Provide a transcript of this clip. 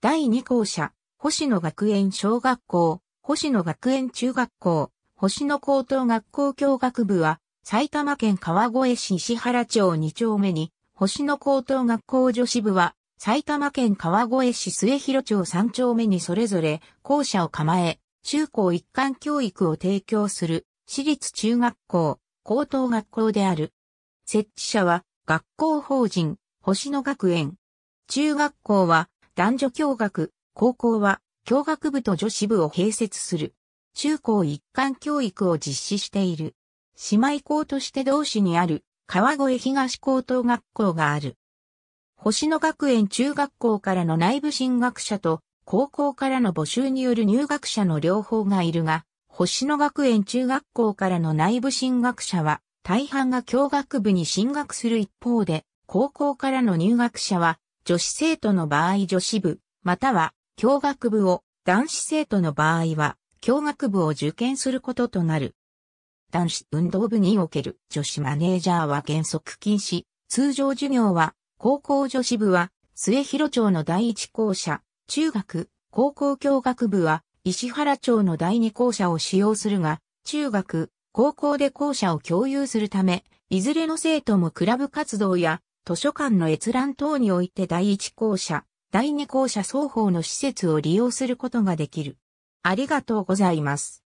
第2校舎、星野学園小学校、星野学園中学校、星野高等学校教学部は、埼玉県川越市石原町2丁目に、星野高等学校女子部は、埼玉県川越市末広町3丁目にそれぞれ校舎を構え、中高一貫教育を提供する私立中学校、高等学校である。設置者は学校法人、星野学園。中学校は男女共学、高校は共学部と女子部を併設する。中高一貫教育を実施している。姉妹校として同市にある川越東高等学校がある。星野学園中学校からの内部進学者と高校からの募集による入学者の両方がいるが、星野学園中学校からの内部進学者は大半が教学部に進学する一方で、高校からの入学者は女子生徒の場合女子部、または教学部を、男子生徒の場合は、教学部を受験することとなる。男子運動部における女子マネージャーは原則禁止、通常授業は、高校女子部は、末広町の第一校舎、中学、高校教学部は、石原町の第二校舎を使用するが、中学、高校で校舎を共有するため、いずれの生徒もクラブ活動や図書館の閲覧等において第一校舎、第二校舎双方の施設を利用することができる。ありがとうございます。